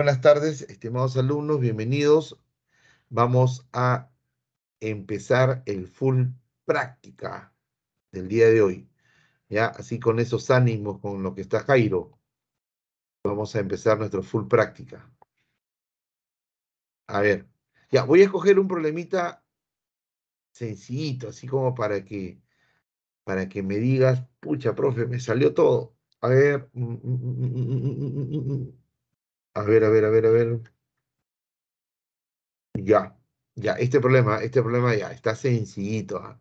buenas tardes, estimados alumnos, bienvenidos. Vamos a empezar el full práctica del día de hoy. Ya, así con esos ánimos, con lo que está Jairo, vamos a empezar nuestro full práctica. A ver, ya, voy a escoger un problemita sencillito, así como para que, para que me digas, pucha, profe, me salió todo. A ver. Mm, mm, mm, a ver, a ver, a ver, a ver. Ya, ya, este problema, este problema ya está sencillito. Ah.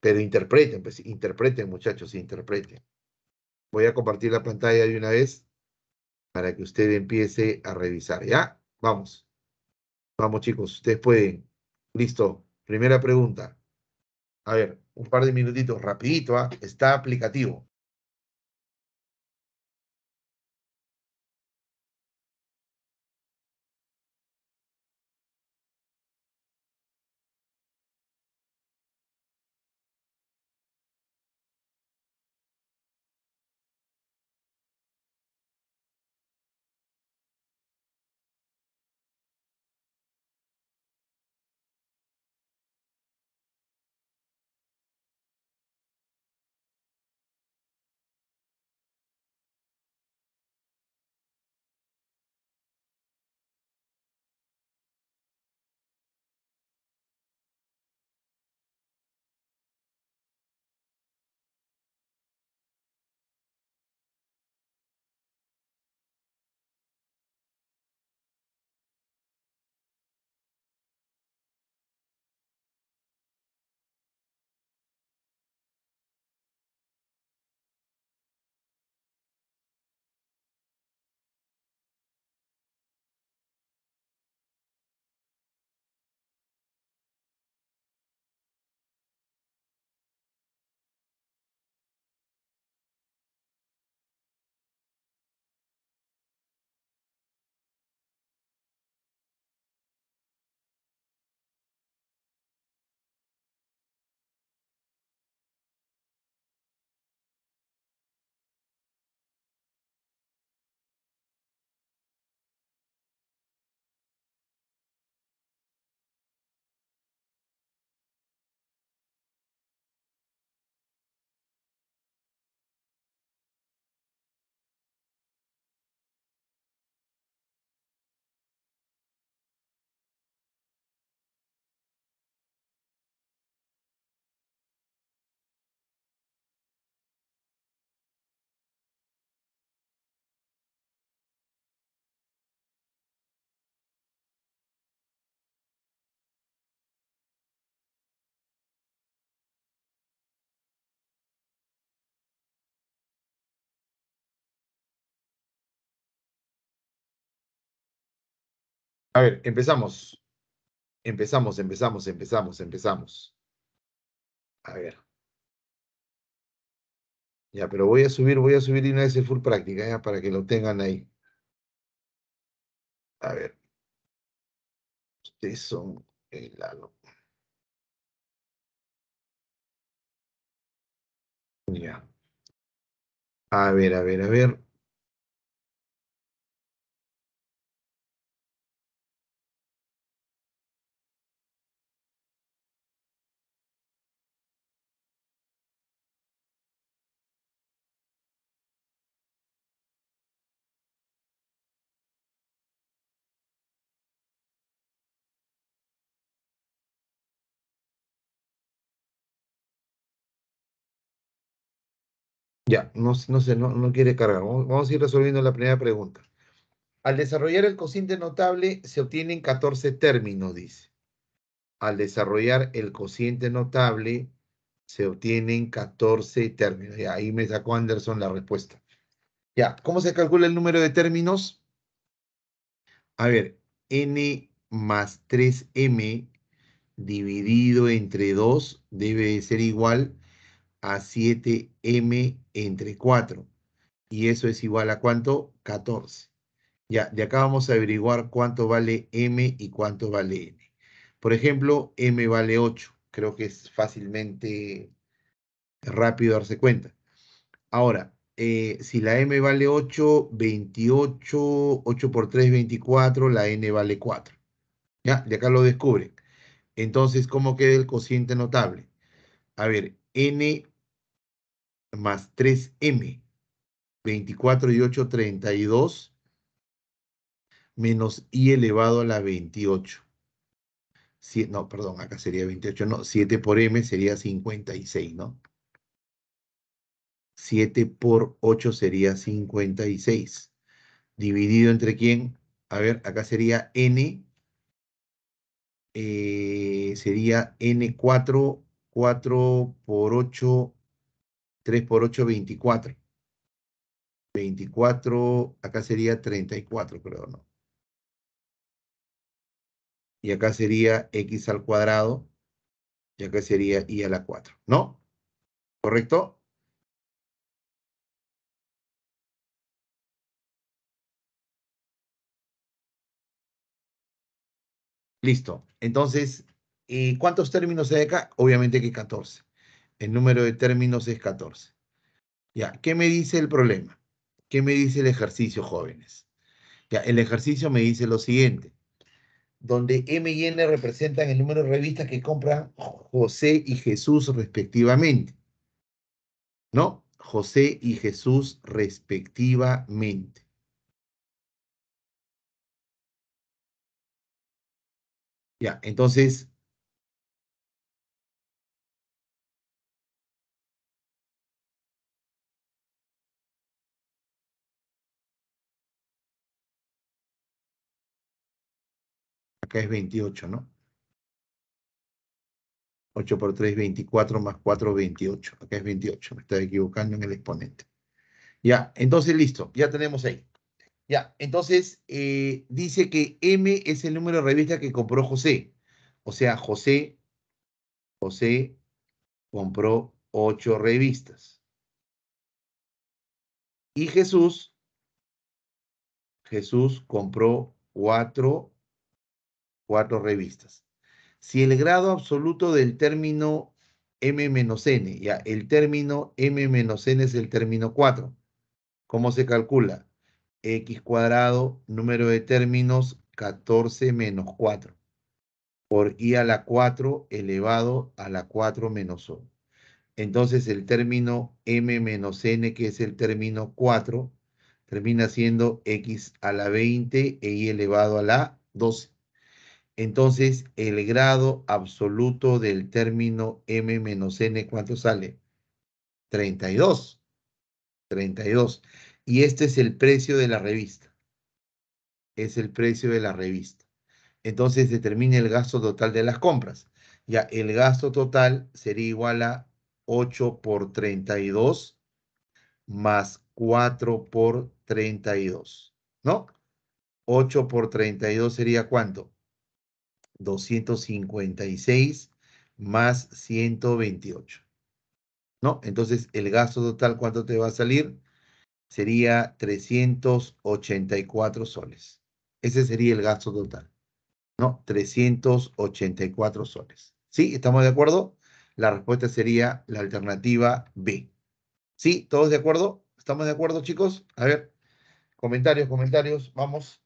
Pero interpreten, pues interpreten muchachos, interpreten. Voy a compartir la pantalla de una vez para que usted empiece a revisar. ¿Ya? Vamos. Vamos chicos, ustedes pueden. Listo. Primera pregunta. A ver, un par de minutitos, rapidito, ah. está aplicativo. A ver, empezamos. Empezamos, empezamos, empezamos, empezamos. A ver. Ya, pero voy a subir, voy a subir y una vez el full práctica, ya, para que lo tengan ahí. A ver. Ustedes son el Ya. A ver, a ver, a ver. Ya, no, no sé, no, no quiere cargar. Vamos, a ir resolviendo la primera pregunta. Al desarrollar el cociente notable se obtienen 14 términos, dice. Al desarrollar el cociente notable se obtienen 14 términos. ahí me sacó Anderson la respuesta. Ya, ¿cómo se calcula el número de términos? A ver, n más 3m dividido entre 2 debe ser igual a 7m entre 4. Y eso es igual a cuánto? 14. Ya, de acá vamos a averiguar cuánto vale m y cuánto vale n. Por ejemplo, m vale 8. Creo que es fácilmente rápido darse cuenta. Ahora, eh, si la m vale 8, 28, 8 por 3, 24, la n vale 4. Ya, de acá lo descubren. Entonces, ¿cómo queda el cociente notable? A ver, n más 3m. 24 y 8, 32, menos i elevado a la 28. Si, no, perdón, acá sería 28, no, 7 por m sería 56, ¿no? 7 por 8 sería 56. Dividido entre quién? A ver, acá sería n, eh, sería n4 4 por 8, 3 por 8, 24. 24, acá sería 34, creo, ¿no? Y acá sería x al cuadrado, y acá sería y a la 4, ¿no? ¿Correcto? Listo. Entonces, ¿Y cuántos términos hay acá? Obviamente que 14. El número de términos es 14. Ya, ¿qué me dice el problema? ¿Qué me dice el ejercicio, jóvenes? Ya, el ejercicio me dice lo siguiente. Donde M y N representan el número de revistas que compran José y Jesús respectivamente. ¿No? José y Jesús respectivamente. Ya, entonces, Acá es 28, ¿no? 8 por 3, 24 más 4, 28. Acá es 28, me estoy equivocando en el exponente. Ya, entonces listo, ya tenemos ahí. Ya, entonces eh, dice que M es el número de revistas que compró José. O sea, José, José compró 8 revistas. Y Jesús, Jesús compró 4 cuatro revistas. Si el grado absoluto del término m-n, menos ya, el término m-n menos es el término 4. ¿Cómo se calcula? x cuadrado, número de términos, 14 menos 4. Por i a la 4 elevado a la 4 menos 1. Entonces el término m menos n, que es el término 4, termina siendo x a la 20 e i elevado a la 12. Entonces, el grado absoluto del término m menos n, ¿cuánto sale? 32. 32. Y este es el precio de la revista. Es el precio de la revista. Entonces, determina el gasto total de las compras. Ya, el gasto total sería igual a 8 por 32 más 4 por 32, ¿no? 8 por 32 sería ¿cuánto? 256 más 128. ¿No? Entonces, el gasto total, ¿cuánto te va a salir? Sería 384 soles. Ese sería el gasto total. ¿No? 384 soles. ¿Sí? ¿Estamos de acuerdo? La respuesta sería la alternativa B. ¿Sí? ¿Todos de acuerdo? ¿Estamos de acuerdo, chicos? A ver, comentarios, comentarios, vamos.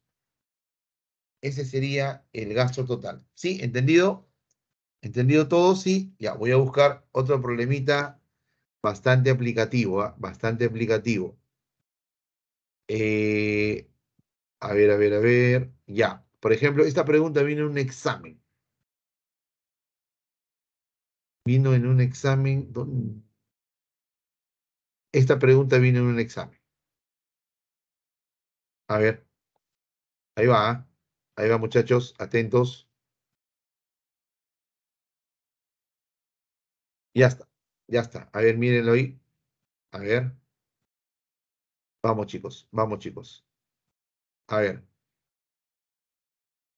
Ese sería el gasto total. ¿Sí? ¿Entendido? ¿Entendido todo? Sí. Ya, voy a buscar otro problemita bastante aplicativo, ¿ah? bastante aplicativo. Eh, a ver, a ver, a ver. Ya. Por ejemplo, esta pregunta viene en un examen. Vino en un examen. Esta pregunta viene en un examen. A ver. Ahí va. ¿ah? Ahí va, muchachos, atentos. Ya está, ya está. A ver, mírenlo ahí. A ver. Vamos, chicos, vamos, chicos. A ver.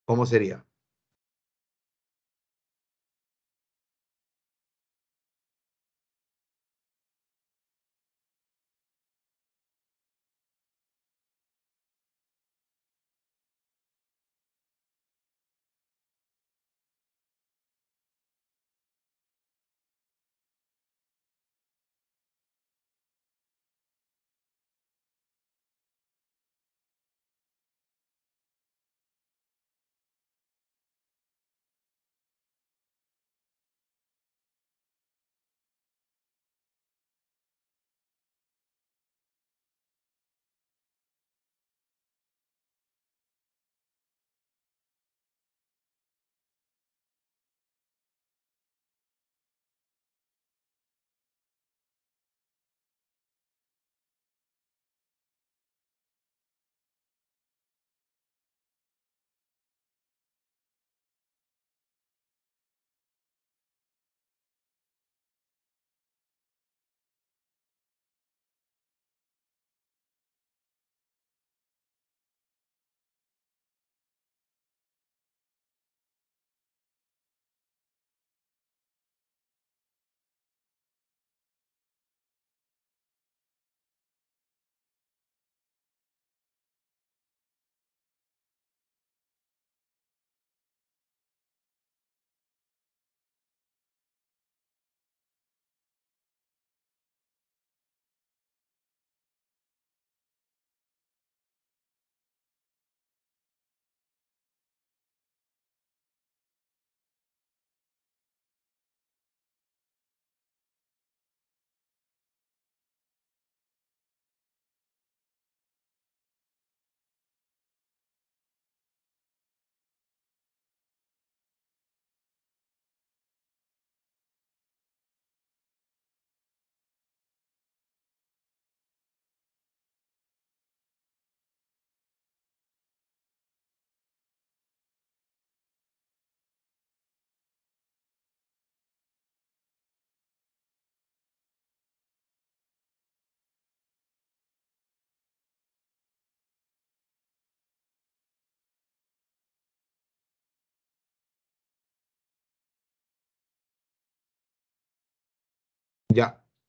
¿Cómo sería?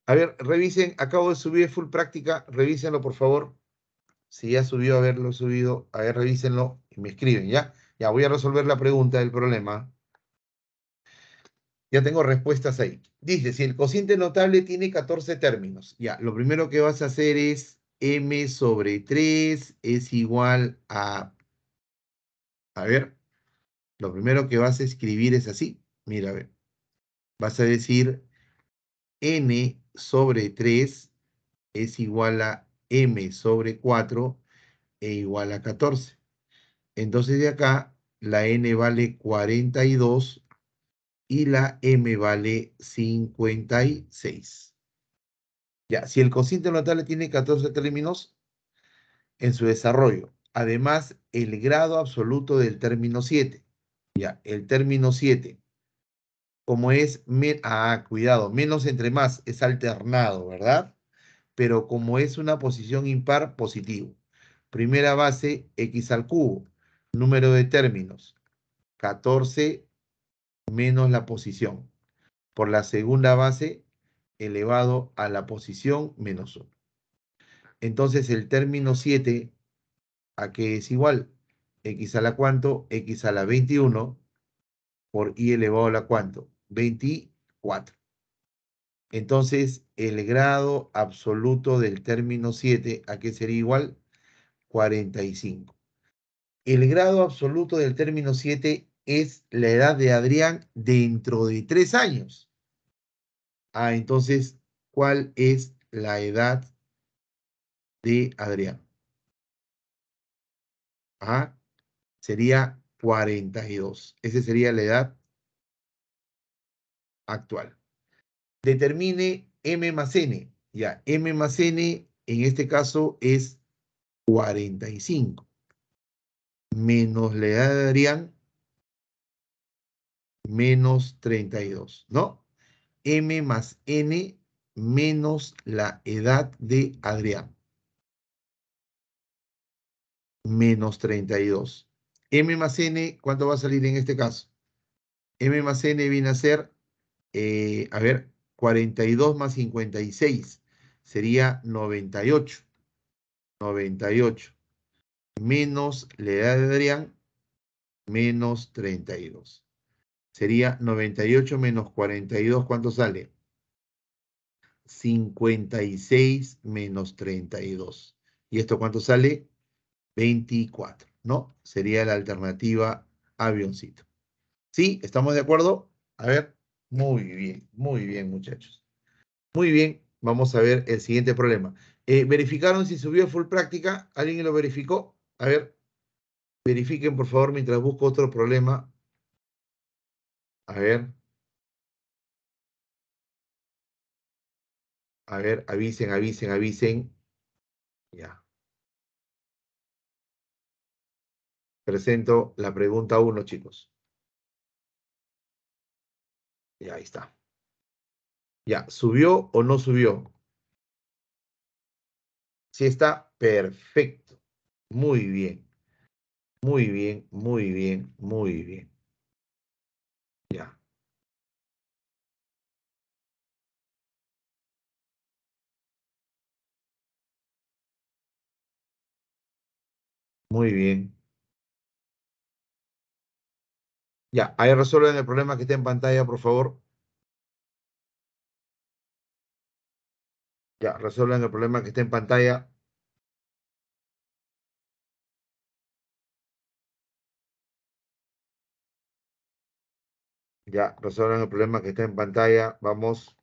A ver, revisen, acabo de subir full práctica, revísenlo por favor. Si ya subió, haberlo subido, a ver, revísenlo y me escriben, ¿ya? Ya voy a resolver la pregunta del problema. Ya tengo respuestas ahí. Dice, si el cociente notable tiene 14 términos, ya, lo primero que vas a hacer es m sobre 3 es igual a... A ver, lo primero que vas a escribir es así. Mira, a ver. Vas a decir n sobre 3 es igual a m sobre 4 e igual a 14. Entonces de acá la n vale 42 y la m vale 56. Ya, si el cociente notable tiene 14 términos en su desarrollo, además el grado absoluto del término 7. Ya, el término 7 como es, ah, cuidado, menos entre más es alternado, ¿verdad? Pero como es una posición impar, positivo. Primera base, x al cubo, número de términos, 14 menos la posición. Por la segunda base, elevado a la posición menos 1. Entonces el término 7, ¿a qué es igual? x a la cuánto, x a la 21 por y elevado a la cuánto, 24. Entonces, el grado absoluto del término 7, ¿a qué sería igual? 45. El grado absoluto del término 7 es la edad de Adrián dentro de 3 años. Ah, entonces, ¿cuál es la edad de Adrián? Ah, sería 42. Esa sería la edad actual. Determine M más N. Ya, M más N en este caso es 45. Menos la edad de Adrián, menos 32, ¿no? M más N menos la edad de Adrián. Menos 32. M más N, ¿cuánto va a salir en este caso? M más N viene a ser eh, a ver, 42 más 56 sería 98. 98. Menos la edad de Adrián, menos 32. Sería 98 menos 42, ¿cuánto sale? 56 menos 32. ¿Y esto cuánto sale? 24, ¿no? Sería la alternativa avioncito. ¿Sí? ¿Estamos de acuerdo? A ver. Muy bien, muy bien, muchachos. Muy bien, vamos a ver el siguiente problema. Eh, ¿Verificaron si subió full práctica? ¿Alguien lo verificó? A ver, verifiquen por favor mientras busco otro problema. A ver. A ver, avisen, avisen, avisen. Ya. Presento la pregunta uno, chicos. Ya, está. Ya, ¿subió o no subió? Si está, perfecto. Muy bien. Muy bien, muy bien, muy bien. Ya. Muy bien. Ya, ahí resuelven el problema que está en pantalla, por favor. Ya, resuelven el problema que está en pantalla. Ya, resuelven el problema que está en pantalla. Vamos.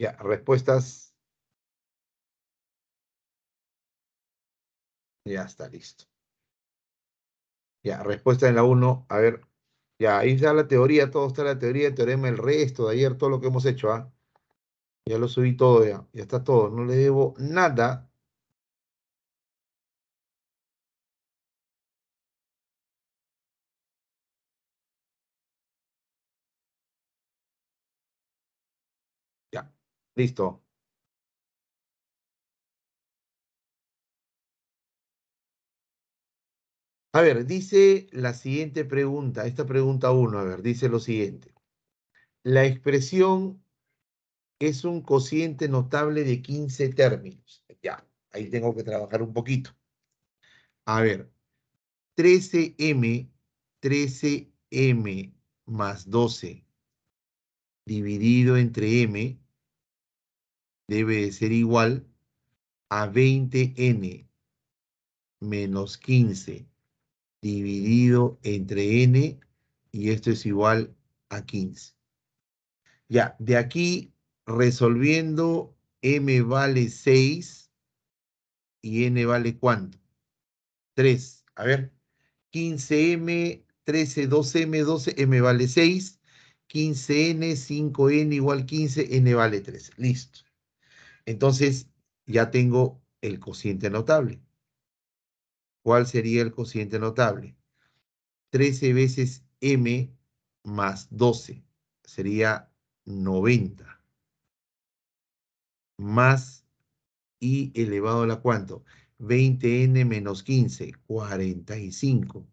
Ya, respuestas. Ya está listo. Ya, respuesta en la 1. A ver, ya, ahí está la teoría, todo está la teoría, el teorema, el resto de ayer, todo lo que hemos hecho, ¿ah? Ya lo subí todo, ya, ya está todo. No le debo nada Listo. A ver, dice la siguiente pregunta, esta pregunta 1, a ver, dice lo siguiente. La expresión es un cociente notable de 15 términos. Ya, ahí tengo que trabajar un poquito. A ver, 13m, 13m más 12 dividido entre m debe ser igual a 20n menos 15 dividido entre n y esto es igual a 15. Ya, de aquí resolviendo m vale 6 y n vale cuánto? 3. A ver, 15m, 13, 12 m 12m vale 6, 15n, 5n igual 15, n vale 3. Listo. Entonces, ya tengo el cociente notable. ¿Cuál sería el cociente notable? 13 veces m más 12 sería 90. Más i elevado a la cuánto? 20n menos 15, 45.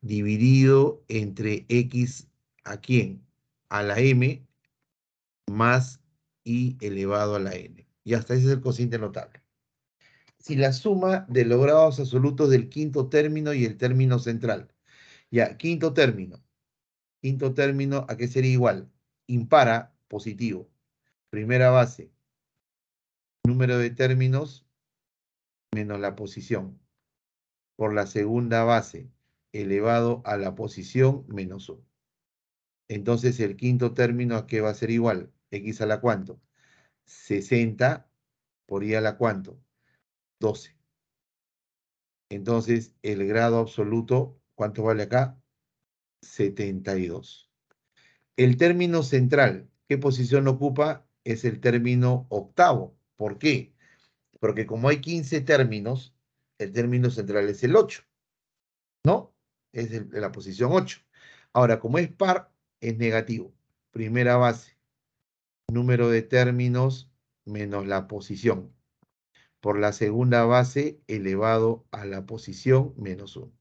Dividido entre x a quién? A la m más i elevado a la n y hasta ese es el cociente notable. Si la suma de los grados absolutos del quinto término y el término central. Ya, quinto término. Quinto término, ¿a qué sería igual? Impara, positivo. Primera base. Número de términos menos la posición. Por la segunda base, elevado a la posición menos 1. Entonces el quinto término a qué va a ser igual? X a la cuánto? 60 por I a la cuánto? 12. Entonces, el grado absoluto, ¿cuánto vale acá? 72. El término central, ¿qué posición ocupa? Es el término octavo. ¿Por qué? Porque como hay 15 términos, el término central es el 8. ¿No? Es la posición 8. Ahora, como es par, es negativo. Primera base número de términos menos la posición. Por la segunda base elevado a la posición menos 1.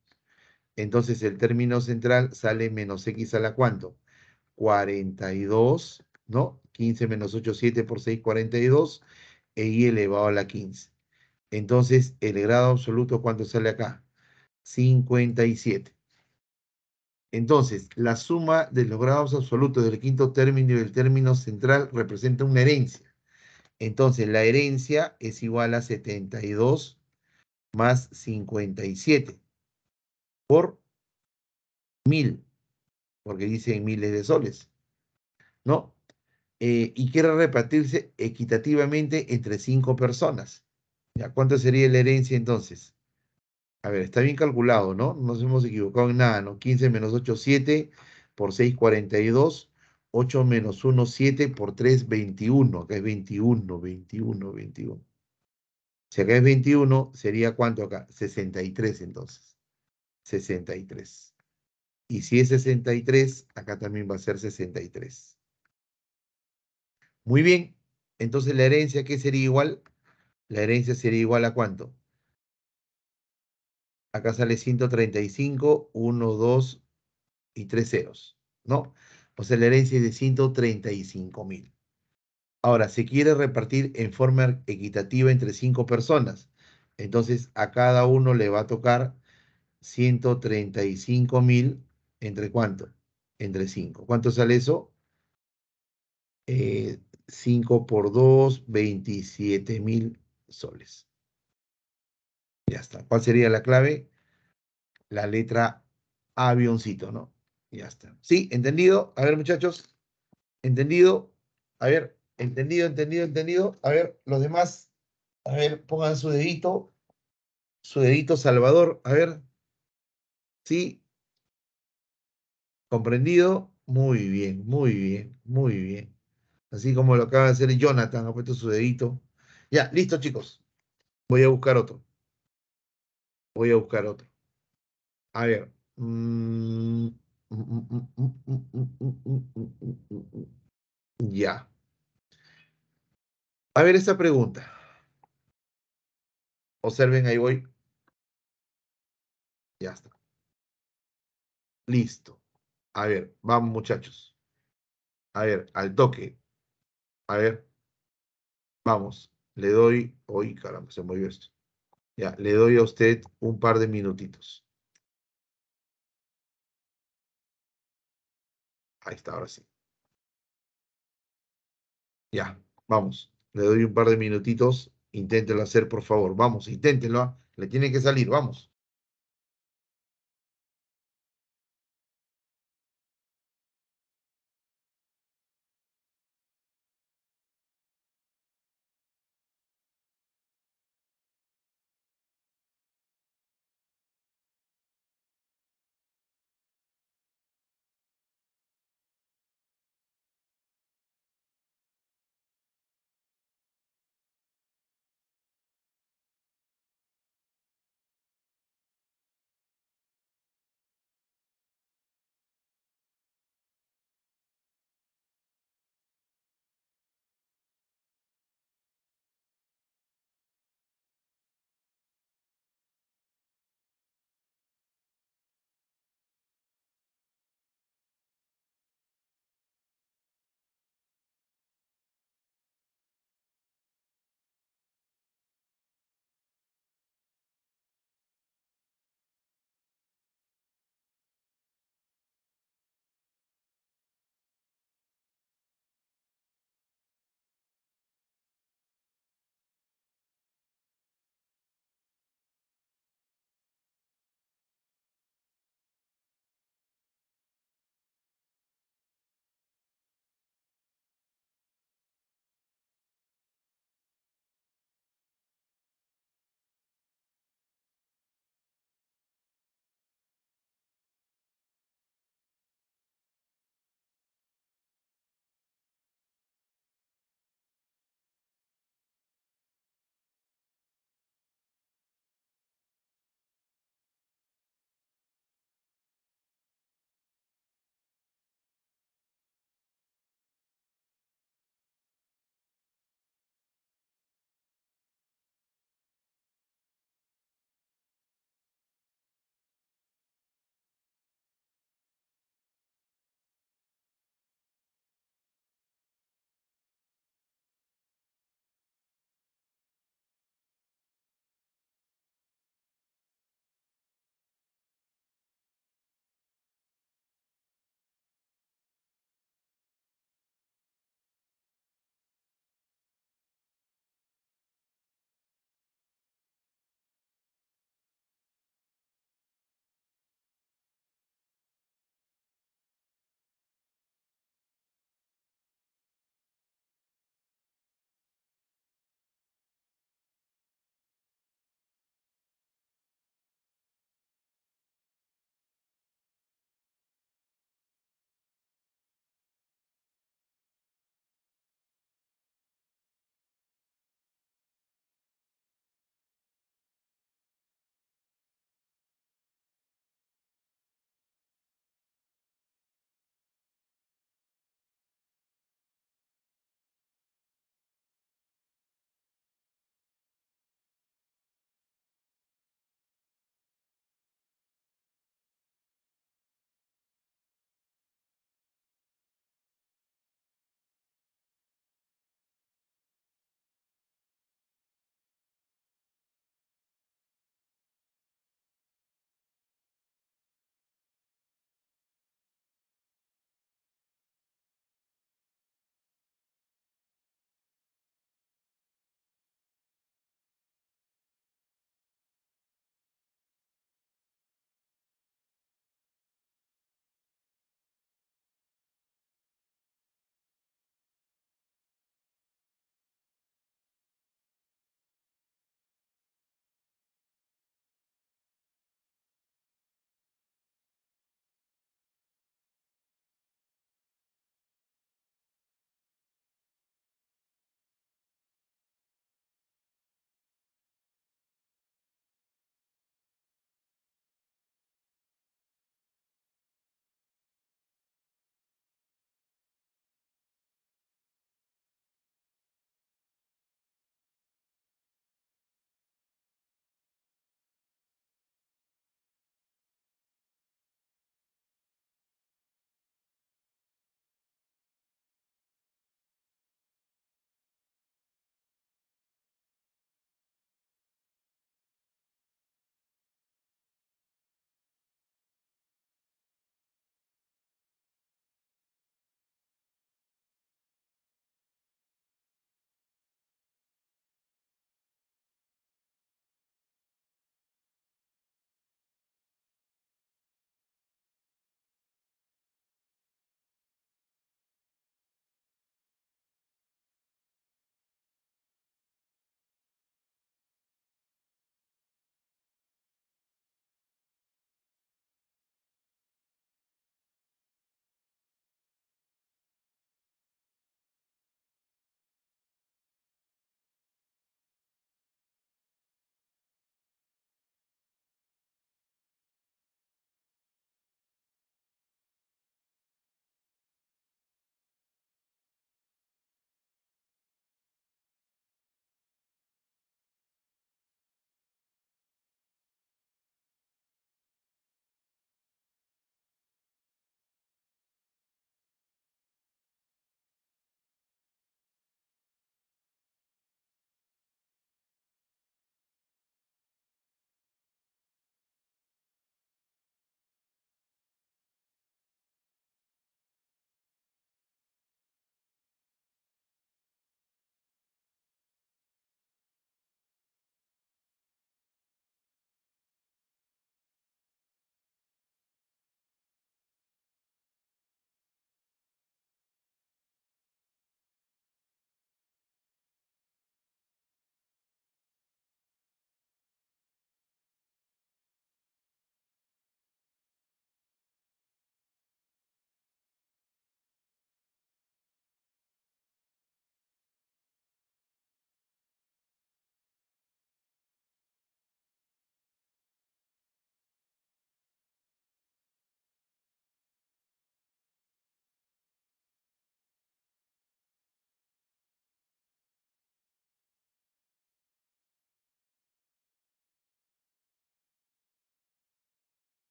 Entonces el término central sale menos x a la cuánto? 42, ¿no? 15 menos 8, 7 por 6, 42. E y elevado a la 15. Entonces el grado absoluto, ¿cuánto sale acá? 57. Entonces, la suma de los grados absolutos del quinto término y del término central representa una herencia. Entonces, la herencia es igual a 72 más 57 por mil, porque dicen miles de soles, ¿no? Eh, y quiere repartirse equitativamente entre cinco personas. ¿Ya? ¿Cuánto sería la herencia entonces? A ver, está bien calculado, ¿no? No nos hemos equivocado en nada, ¿no? 15 menos 8, 7 por 6, 42. 8 menos 1, 7 por 3, 21. Acá es 21, 21, 21. Si acá es 21, sería cuánto acá? 63 entonces. 63. Y si es 63, acá también va a ser 63. Muy bien. Entonces, ¿la herencia qué sería igual? La herencia sería igual a cuánto? acá sale 135, 1, 2 y 3 ceros, ¿no? O sea, la herencia es de 135 mil. Ahora, se quiere repartir en forma equitativa entre cinco personas. Entonces, a cada uno le va a tocar 135 mil entre cuánto? Entre 5. ¿Cuánto sale eso? 5 eh, por 2, 27 mil soles. Ya está. ¿Cuál sería la clave? La letra avioncito, ¿no? Ya está. ¿Sí? ¿Entendido? A ver, muchachos. ¿Entendido? A ver, entendido, entendido, entendido. A ver, los demás. A ver, pongan su dedito. Su dedito Salvador. A ver. ¿Sí? ¿Comprendido? Muy bien, muy bien, muy bien. Así como lo acaba de hacer Jonathan, ha puesto su dedito. Ya, listo, chicos. Voy a buscar otro. Voy a buscar otro. A ver. ya. A ver esta pregunta. Observen, ahí voy. Ya está. Listo. A ver, vamos muchachos. A ver, al toque. A ver. Vamos. Le doy. Hoy, caramba, se movió esto. Ya, le doy a usted un par de minutitos. Ahí está, ahora sí. Ya, vamos. Le doy un par de minutitos. Inténtelo hacer, por favor. Vamos, inténtelo. ¿ah? Le tiene que salir, vamos.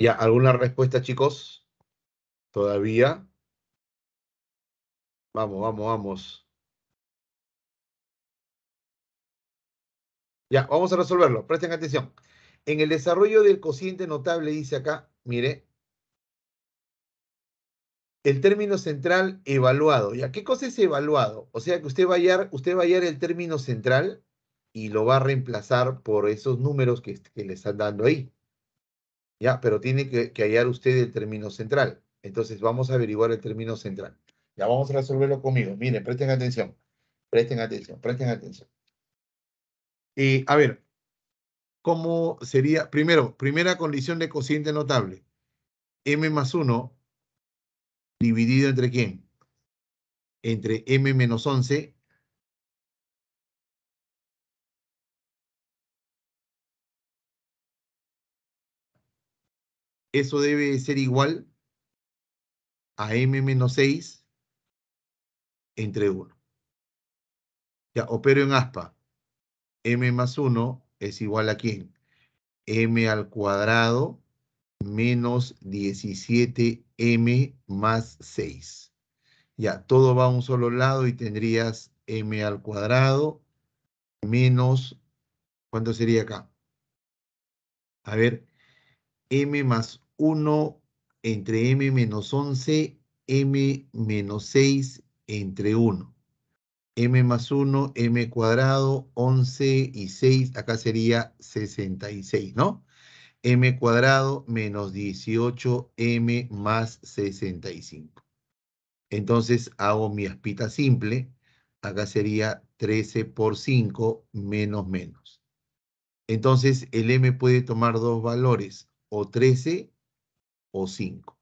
Ya, ¿alguna respuesta, chicos? ¿Todavía? Vamos, vamos, vamos. Ya, vamos a resolverlo. Presten atención. En el desarrollo del cociente notable, dice acá, mire, el término central evaluado. ¿Ya qué cosa es evaluado? O sea que usted va, a hallar, usted va a hallar el término central y lo va a reemplazar por esos números que, que le están dando ahí. ¿ya? Pero tiene que, hallar usted el término central. Entonces vamos a averiguar el término central. Ya vamos a resolverlo conmigo. Miren, presten atención. Presten atención, presten atención. Y eh, a ver, ¿cómo sería? Primero, primera condición de cociente notable. M más 1 dividido entre quién? Entre M menos 11 eso debe ser igual a m-6 menos entre 1. Ya, opero en aspa. m más 1 es igual a quién? m al cuadrado menos 17m más 6. Ya, todo va a un solo lado y tendrías m al cuadrado menos, ¿cuánto sería acá? A ver, m más 1 entre m menos 11, m menos 6 entre 1. m más 1, m cuadrado, 11 y 6, acá sería 66, ¿no? m cuadrado menos 18m más 65. Entonces hago mi aspita simple, acá sería 13 por 5 menos menos. Entonces el m puede tomar dos valores, o 13 o 5.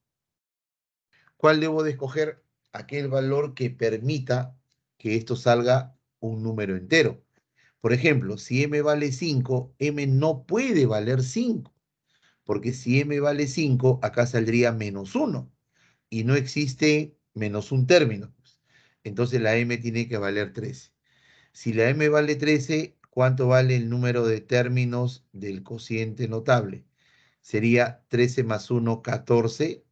¿Cuál debo de escoger? Aquel valor que permita que esto salga un número entero. Por ejemplo, si m vale 5, m no puede valer 5, porque si m vale 5, acá saldría menos 1, y no existe menos un término. Entonces la m tiene que valer 13. Si la m vale 13, ¿cuánto vale el número de términos del cociente notable? sería 13 más 1, 14.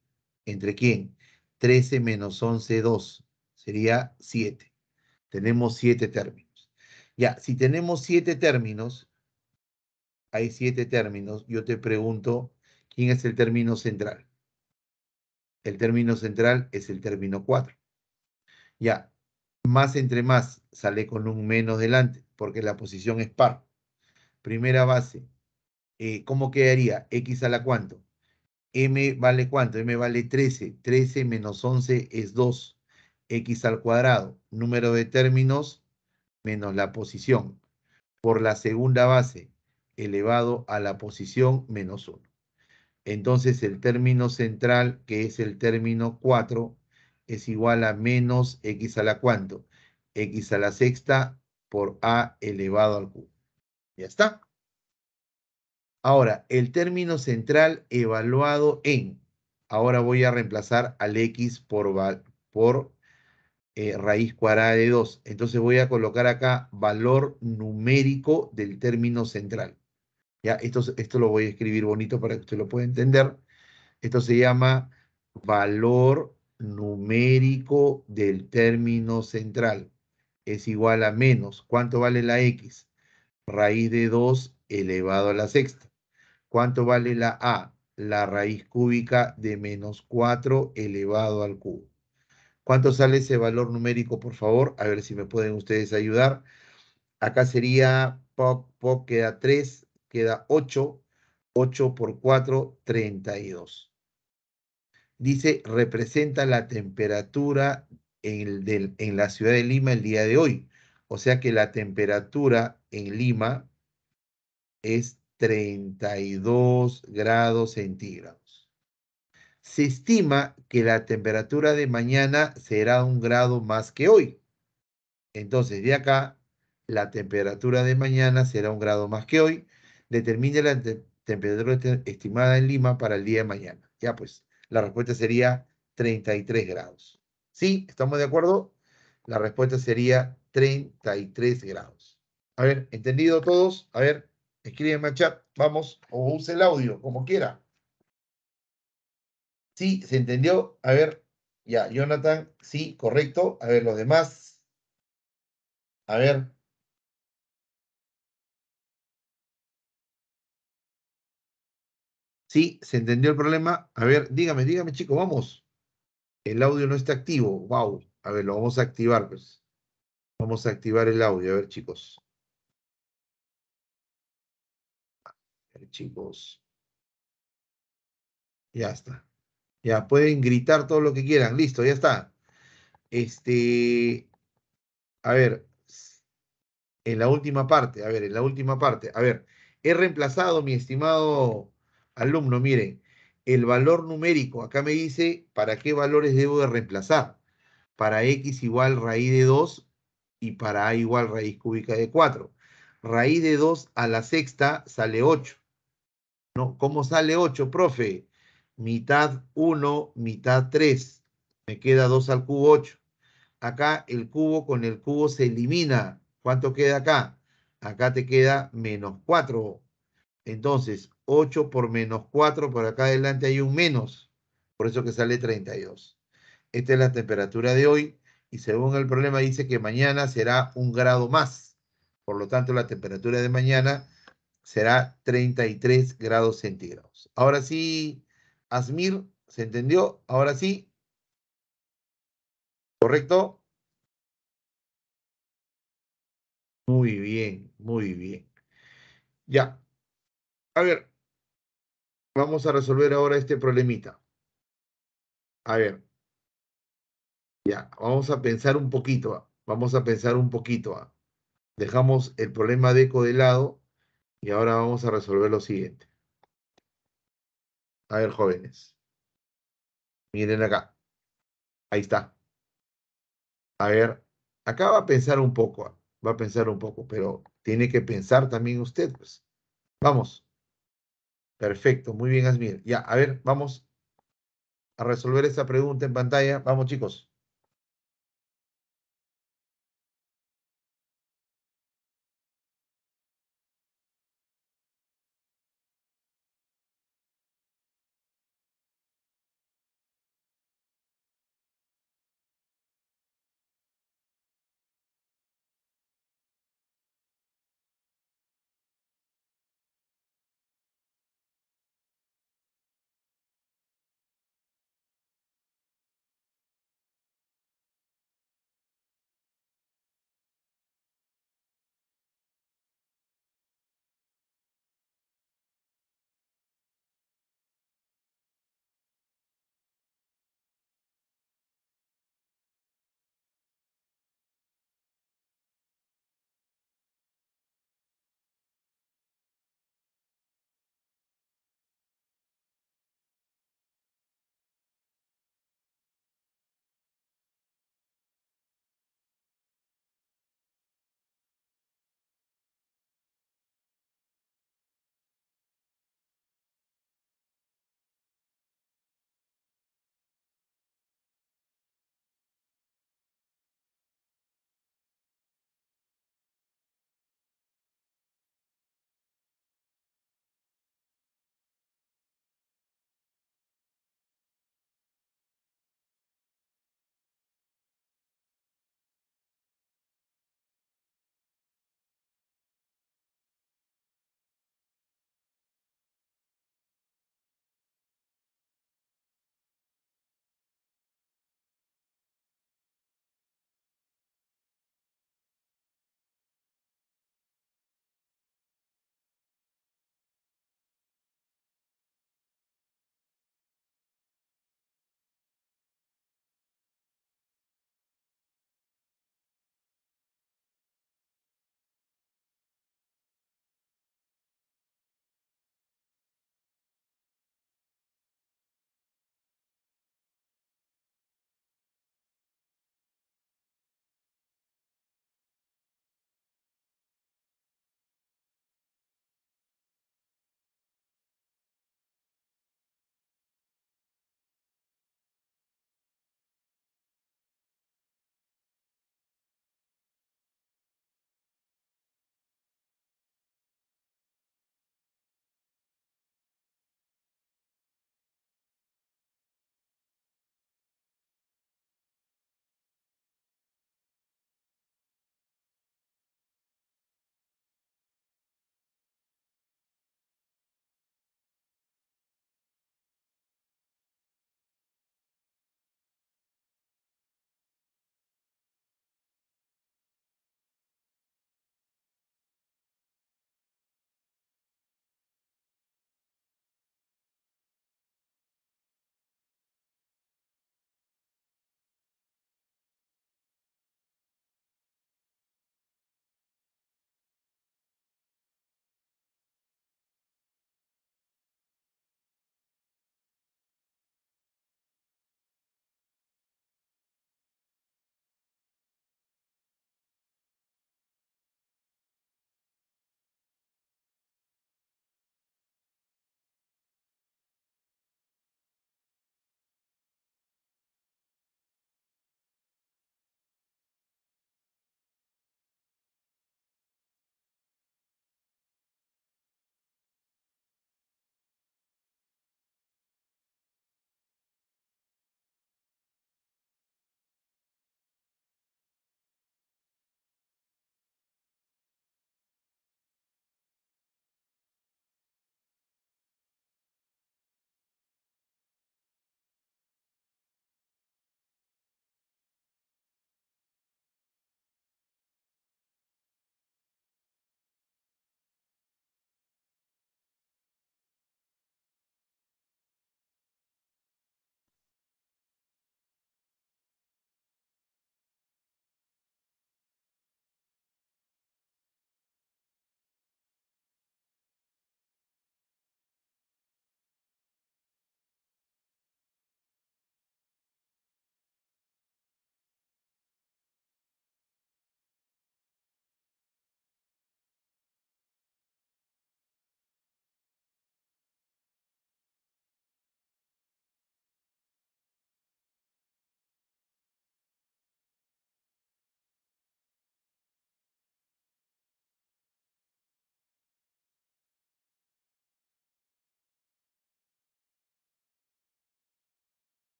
¿Entre quién? 13 menos 11, 2. Sería 7. Tenemos 7 términos. Ya, si tenemos 7 términos, hay 7 términos, yo te pregunto, ¿quién es el término central? El término central es el término 4. Ya, más entre más sale con un menos delante, porque la posición es par. Primera base, eh, ¿cómo quedaría? X a la cuánto. M vale cuánto? M vale 13. 13 menos 11 es 2. X al cuadrado. Número de términos menos la posición. Por la segunda base, elevado a la posición menos 1. Entonces el término central, que es el término 4, es igual a menos x a la cuánto? x a la sexta por a elevado al cubo. Ya está. Ahora, el término central evaluado en. Ahora voy a reemplazar al X por, eh, raíz cuadrada de 2. Entonces voy a colocar acá valor numérico del término central. Ya, esto, esto lo voy a escribir bonito para que usted lo pueda entender. Esto se llama valor numérico del término central. Es igual a menos. ¿Cuánto vale la X? Raíz de 2 elevado a la sexta. ¿Cuánto vale la A? La raíz cúbica de menos 4 elevado al cubo. ¿Cuánto sale ese valor numérico, por favor? A ver si me pueden ustedes ayudar. Acá sería, pop, queda 3, queda 8. 8 por 4, 32. Dice, representa la temperatura en, en la ciudad de Lima el día de hoy. O sea que la temperatura en Lima es 32 grados centígrados. Se estima que la temperatura de mañana será un grado más que hoy. Entonces, de acá, la temperatura de mañana será un grado más que hoy. Determine la temperatura estimada en Lima para el día de mañana. Ya pues, la respuesta sería 33 grados. ¿Sí? ¿Estamos de acuerdo? La respuesta sería 33 grados. A ver, ¿entendido todos? A ver. Escríbeme al chat, vamos, o use el audio, como quiera. Sí, se entendió. A ver, ya, Jonathan, sí, correcto. A ver, los demás. A ver. Sí, se entendió el problema. A ver, dígame, dígame, chico, vamos. El audio no está activo. Wow. A ver, lo vamos a activar, pues. Vamos a activar el audio, a ver, chicos. Chicos. Ya está. Ya pueden gritar todo lo que quieran. Listo, ya está. Este. A ver. En la última parte, a ver, en la última parte. A ver, he reemplazado, mi estimado alumno, miren, el valor numérico. Acá me dice para qué valores debo de reemplazar. Para x igual raíz de 2 y para a igual raíz cúbica de 4. Raíz de 2 a la sexta sale 8. ¿Cómo sale 8, profe? Mitad 1, mitad 3. Me queda 2 al cubo 8. Acá el cubo con el cubo se elimina. ¿Cuánto queda acá? Acá te queda menos 4. Entonces, 8 por menos 4, por acá adelante hay un menos. Por eso que sale 32. Esta es la temperatura de hoy y según el problema dice que mañana será un grado más. Por lo tanto, la temperatura de mañana será 33 grados centígrados. Ahora sí, Asmir, ¿se entendió? Ahora sí. ¿Correcto? Muy bien, muy bien. Ya. A ver, vamos a resolver ahora este problemita. A ver. Ya, vamos a pensar un poquito. Vamos a pensar un poquito. Dejamos el problema de eco de lado y ahora vamos a resolver lo siguiente. A ver, jóvenes. Miren acá. Ahí está. A ver, acá va a pensar un poco, va a pensar un poco, pero tiene que pensar también usted, pues. Vamos. Perfecto, muy bien, Asmir. Ya, a ver, vamos a resolver esta pregunta en pantalla. Vamos, chicos.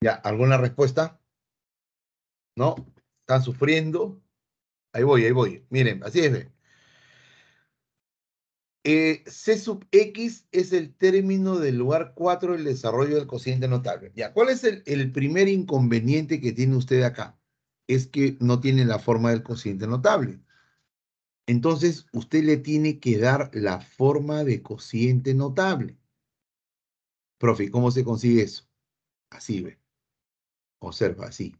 Ya, ¿alguna respuesta? ¿No? ¿Están sufriendo? Ahí voy, ahí voy. Miren, así es. Eh, C sub X es el término del lugar 4 del desarrollo del cociente notable. Ya, ¿cuál es el, el primer inconveniente que tiene usted acá? Es que no tiene la forma del cociente notable. Entonces, usted le tiene que dar la forma de cociente notable. Profe, ¿cómo se consigue eso? Así ve. Observa así.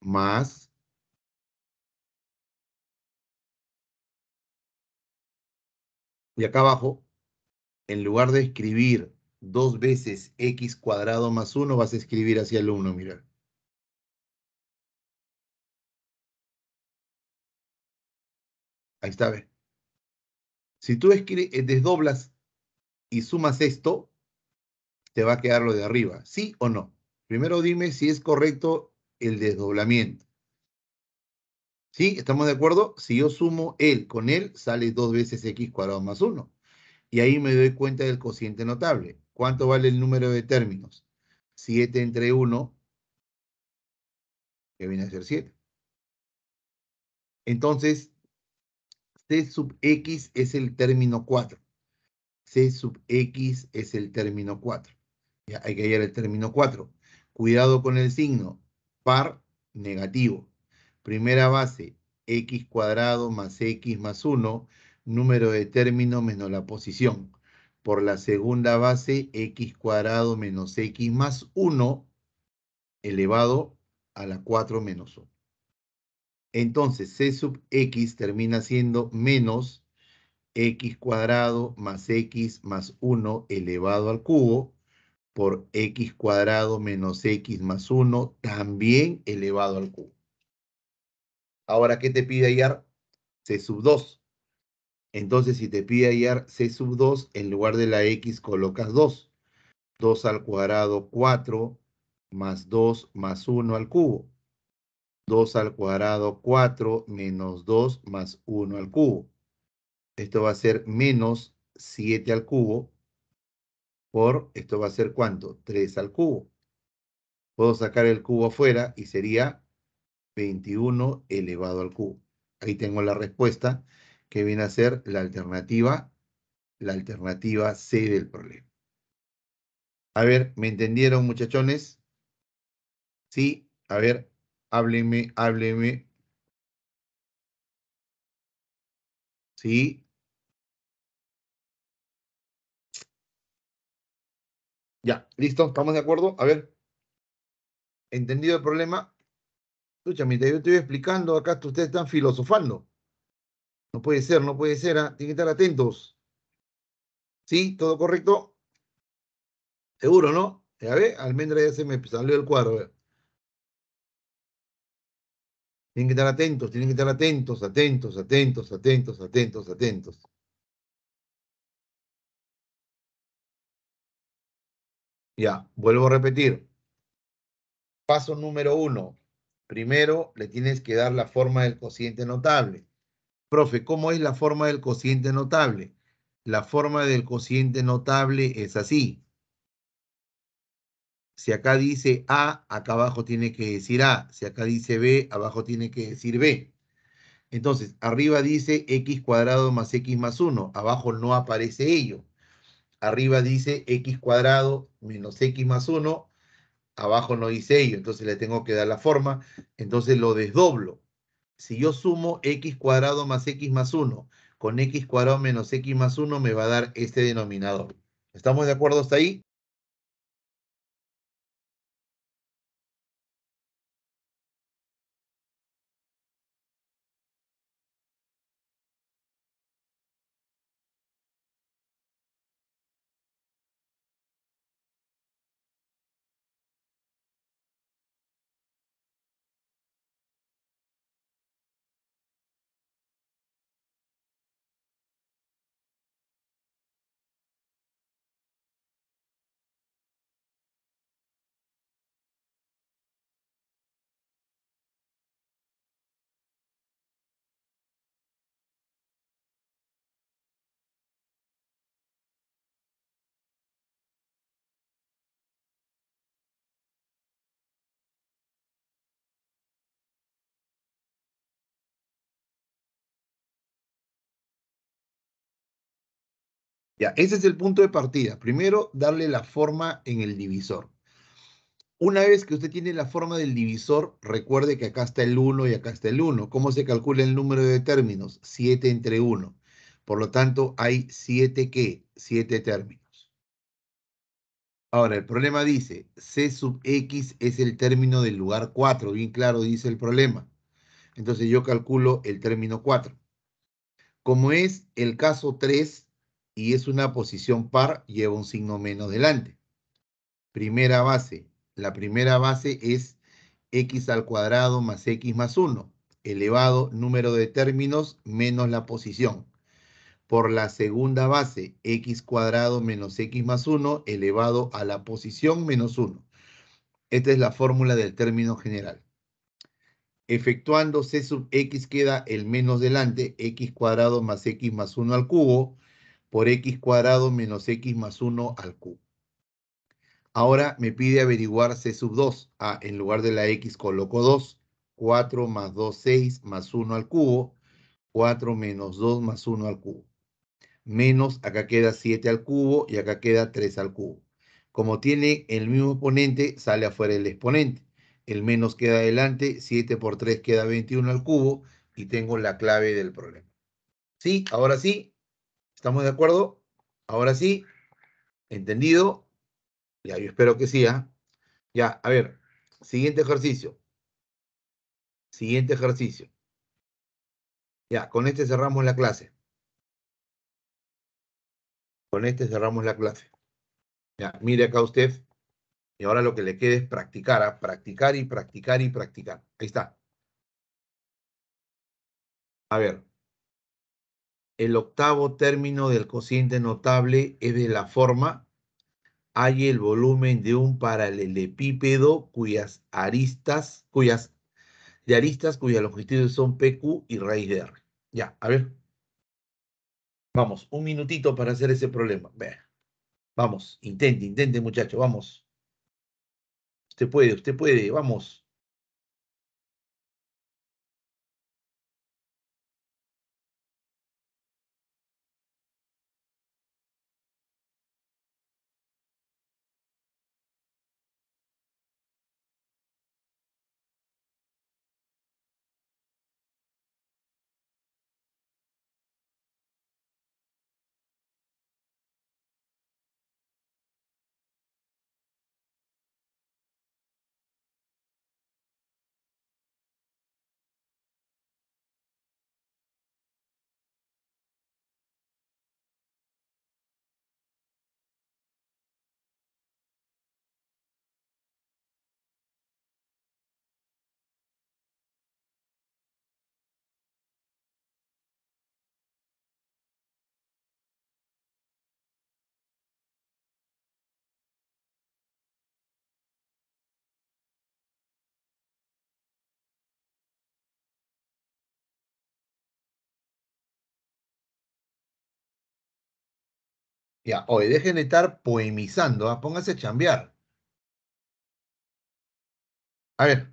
Más Y acá abajo, en lugar de escribir dos veces x cuadrado más 1, vas a escribir hacia el 1, mira. Ahí está, ve. Si tú eh, desdoblas y sumas esto, te va a quedar lo de arriba, ¿sí o no? Primero dime si es correcto el desdoblamiento. ¿Sí? ¿Estamos de acuerdo? Si yo sumo él con él, sale dos veces x cuadrado más 1. Y ahí me doy cuenta del cociente notable. ¿Cuánto vale el número de términos? 7 entre 1, que viene a ser 7. Entonces, C sub X es el término 4. C sub X es el término 4. Ya, hay que hallar el término 4. Cuidado con el signo. Par negativo. Primera base, x cuadrado más x más 1, número de término menos la posición. Por la segunda base, x cuadrado menos x más 1 elevado a la 4 menos 1. Entonces, c sub x termina siendo menos x cuadrado más x más 1 elevado al cubo por x cuadrado menos x más 1, también elevado al cubo. Ahora, ¿qué te pide hallar? C sub 2. Entonces, si te pide hallar C sub 2, en lugar de la x colocas 2. 2 al cuadrado, 4, más 2, más 1 al cubo. 2 al cuadrado, 4, menos 2, más 1 al cubo. Esto va a ser menos 7 al cubo, por, esto va a ser cuánto? 3 al cubo. Puedo sacar el cubo afuera y sería 21 elevado al cubo. Ahí tengo la respuesta que viene a ser la alternativa, la alternativa C del problema. A ver, ¿me entendieron muchachones? Sí, a ver, hábleme, hábleme. Sí, Ya, listo, estamos de acuerdo. A ver, entendido el problema. Escucha, mientras yo estoy explicando, acá ustedes están filosofando. No puede ser, no puede ser. Ah, tienen que estar atentos. ¿Sí? ¿Todo correcto? Seguro, ¿no? Eh, a ver, almendra ya se me salió el cuadro. Tienen que estar atentos, tienen que estar atentos, atentos, atentos, atentos, atentos, atentos. Ya, vuelvo a repetir. Paso número uno. Primero le tienes que dar la forma del cociente notable. Profe, ¿cómo es la forma del cociente notable? La forma del cociente notable es así. Si acá dice A, acá abajo tiene que decir A. Si acá dice B, abajo tiene que decir B. Entonces, arriba dice X cuadrado más X más 1. Abajo no aparece ello. Arriba dice x cuadrado menos x más 1. Abajo no dice ello, entonces le tengo que dar la forma. Entonces lo desdoblo. Si yo sumo x cuadrado más x más 1 con x cuadrado menos x más 1 me va a dar este denominador. ¿Estamos de acuerdo hasta ahí? Ya, ese es el punto de partida. Primero, darle la forma en el divisor. Una vez que usted tiene la forma del divisor, recuerde que acá está el 1 y acá está el 1. ¿Cómo se calcula el número de términos? 7 entre 1. Por lo tanto, hay 7 que, 7 términos. Ahora, el problema dice, C sub X es el término del lugar 4. Bien claro dice el problema. Entonces yo calculo el término 4. Como es el caso 3, y es una posición par, lleva un signo menos delante. Primera base. La primera base es x al cuadrado más x más 1, elevado número de términos menos la posición. Por la segunda base, x cuadrado menos x más 1, elevado a la posición menos 1. Esta es la fórmula del término general. Efectuando c sub x queda el menos delante, x cuadrado más x más 1 al cubo, por x cuadrado menos x más 1 al cubo. Ahora me pide averiguar C sub 2. Ah, en lugar de la X coloco 2. 4 más 2, 6 más 1 al cubo. 4 menos 2 más 1 al cubo. Menos, acá queda 7 al cubo y acá queda 3 al cubo. Como tiene el mismo exponente, sale afuera el exponente. El menos queda adelante, 7 por 3 queda 21 al cubo y tengo la clave del problema. ¿Sí? Ahora sí, ¿Estamos de acuerdo? Ahora sí, entendido. Ya, yo espero que sí. ¿ah? Ya, a ver, siguiente ejercicio. Siguiente ejercicio. Ya, con este cerramos la clase. Con este cerramos la clase. Ya, mire acá usted. Y ahora lo que le queda es practicar, ¿ah? practicar y practicar y practicar. Ahí está. A ver, el octavo término del cociente notable es de la forma hay el volumen de un paralelepípedo cuyas aristas, cuyas de aristas cuyas longitudes son PQ y raíz de R. Ya, a ver. Vamos, un minutito para hacer ese problema. Vamos, intente, intente muchacho, vamos. Usted puede, usted puede, vamos. Ya, hoy dejen de estar poemizando, ¿ah? pónganse a chambear. A ver,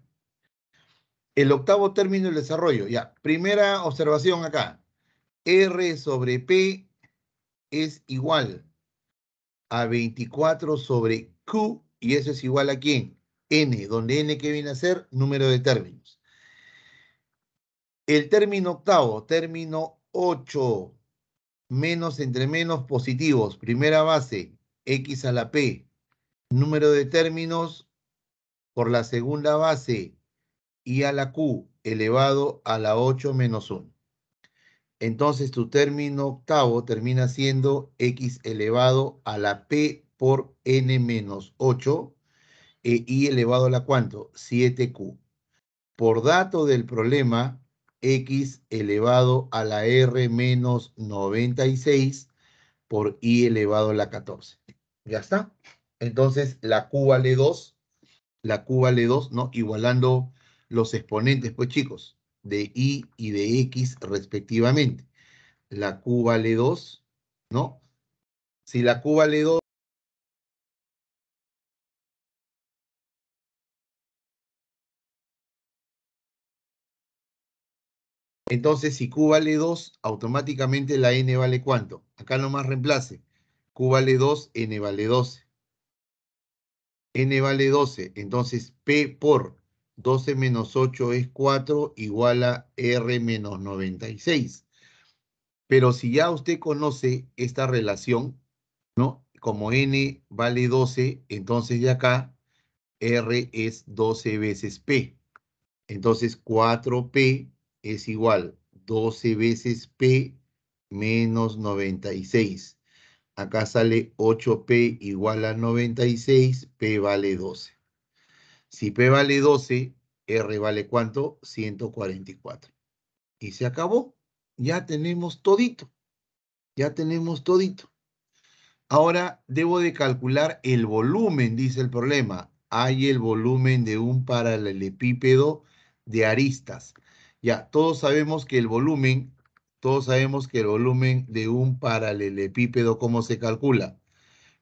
el octavo término del desarrollo. Ya, primera observación acá. R sobre P es igual a 24 sobre Q y eso es igual a quién? N, donde N que viene a ser número de términos. El término octavo, término 8, menos entre menos positivos. Primera base, x a la p. Número de términos por la segunda base, y a la q elevado a la 8 menos 1. Entonces tu término octavo termina siendo x elevado a la p por n menos 8 e y elevado a la cuánto? 7q. Por dato del problema, x elevado a la r menos 96 por y elevado a la 14. ¿Ya está? Entonces, la Q vale 2, la Q vale 2, ¿no? Igualando los exponentes, pues chicos, de y y de x respectivamente. La Q vale 2, ¿no? Si la Q vale 2, Entonces, si Q vale 2, automáticamente la N vale cuánto? Acá nomás reemplace. Q vale 2, N vale 12. N vale 12, entonces P por 12 menos 8 es 4 igual a R menos 96. Pero si ya usted conoce esta relación, ¿no? Como N vale 12, entonces de acá R es 12 veces P. Entonces 4P es igual 12 veces P menos 96. Acá sale 8P igual a 96, P vale 12. Si P vale 12, R vale cuánto? 144. Y se acabó. Ya tenemos todito. Ya tenemos todito. Ahora debo de calcular el volumen, dice el problema. Hay el volumen de un paralelepípedo de aristas. Ya, todos sabemos que el volumen, todos sabemos que el volumen de un paralelepípedo, ¿cómo se calcula?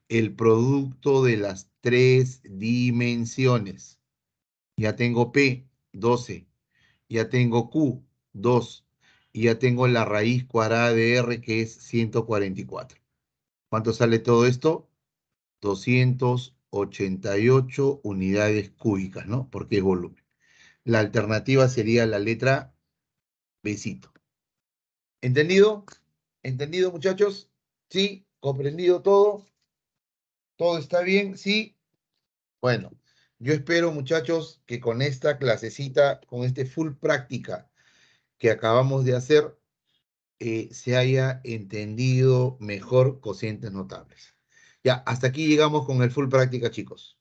El producto de las tres dimensiones. Ya tengo P, 12. Ya tengo Q, 2. Y ya tengo la raíz cuadrada de R, que es 144. ¿Cuánto sale todo esto? 288 unidades cúbicas, ¿no? Porque es volumen. La alternativa sería la letra besito. ¿Entendido? ¿Entendido, muchachos? ¿Sí? ¿Comprendido todo? ¿Todo está bien? ¿Sí? Bueno, yo espero, muchachos, que con esta clasecita, con este full práctica que acabamos de hacer, eh, se haya entendido mejor cocientes notables. Ya, hasta aquí llegamos con el full práctica, chicos.